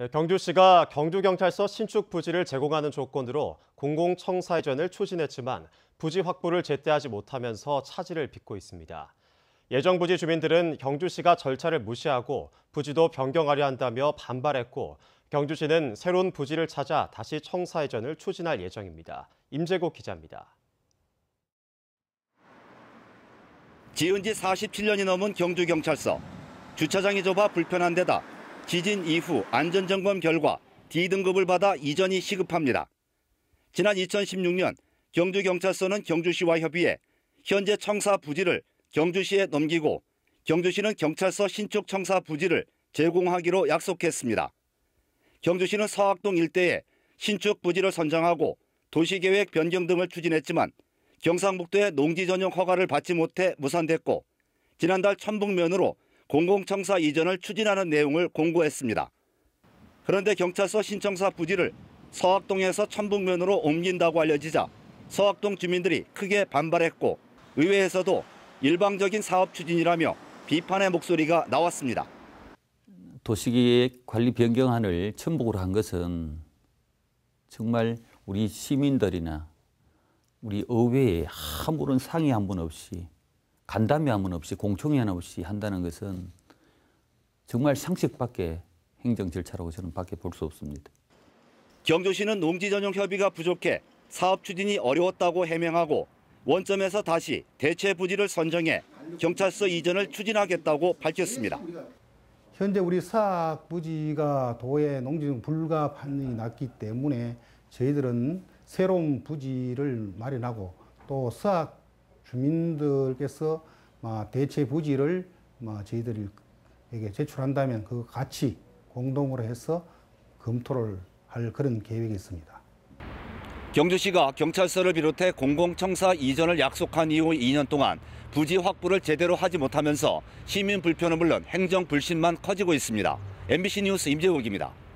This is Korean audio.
네, 경주시가 경주경찰서 신축 부지를 제공하는 조건으로 공공청사회전을 추진했지만 부지 확보를 제때 하지 못하면서 차질을 빚고 있습니다. 예정 부지 주민들은 경주시가 절차를 무시하고 부지도 변경하려 한다며 반발했고 경주시는 새로운 부지를 찾아 다시 청사회전을 추진할 예정입니다. 임재국 기자입니다. 지은 지 47년이 넘은 경주경찰서. 주차장이 좁아 불편한 데다 지진 이후 안전점검 결과 D등급을 받아 이전이 시급합니다. 지난 2016년 경주경찰서는 경주시와 협의해 현재 청사 부지를 경주시에 넘기고 경주시는 경찰서 신축 청사 부지를 제공하기로 약속했습니다. 경주시는 서학동 일대에 신축 부지를 선정하고 도시계획 변경 등을 추진했지만 경상북도의 농지 전용 허가를 받지 못해 무산됐고 지난달 천북면으로 공공청사 이전을 추진하는 내용을 공고했습니다. 그런데 경찰서 신청사 부지를 서학동에서 천북면으로 옮긴다고 알려지자 서학동 주민들이 크게 반발했고 의회에서도 일방적인 사업 추진이라며 비판의 목소리가 나왔습니다. 도시계획 관리 변경안을 천북으로 한 것은 정말 우리 시민들이나 우리 의회에 아무런 상의 한 번 없이 간담회 한번 없이 공청회 하나 없이 한다는 것은 정말 상식밖에 행정 절차라고 저는 밖에 볼 수 없습니다. 경주시는 농지 전용 협의가 부족해 사업 추진이 어려웠다고 해명하고 원점에서 다시 대체 부지를 선정해 경찰서 이전을 추진하겠다고 밝혔습니다. 현재 우리 사학 부지가 도의 농지중 불가 판이 났기 때문에 저희들은 새로운 부지를 마련하고 또 사학 주민들께서 대체 부지를 저희들에게 제출한다면 그 같이 공동으로 해서 검토를 할 그런 계획이 있습니다. 경주시가 경찰서를 비롯해 공공청사 이전을 약속한 이후 2년 동안 부지 확보를 제대로 하지 못하면서 시민 불편은 물론 행정 불신만 커지고 있습니다. MBC 뉴스 임재욱입니다.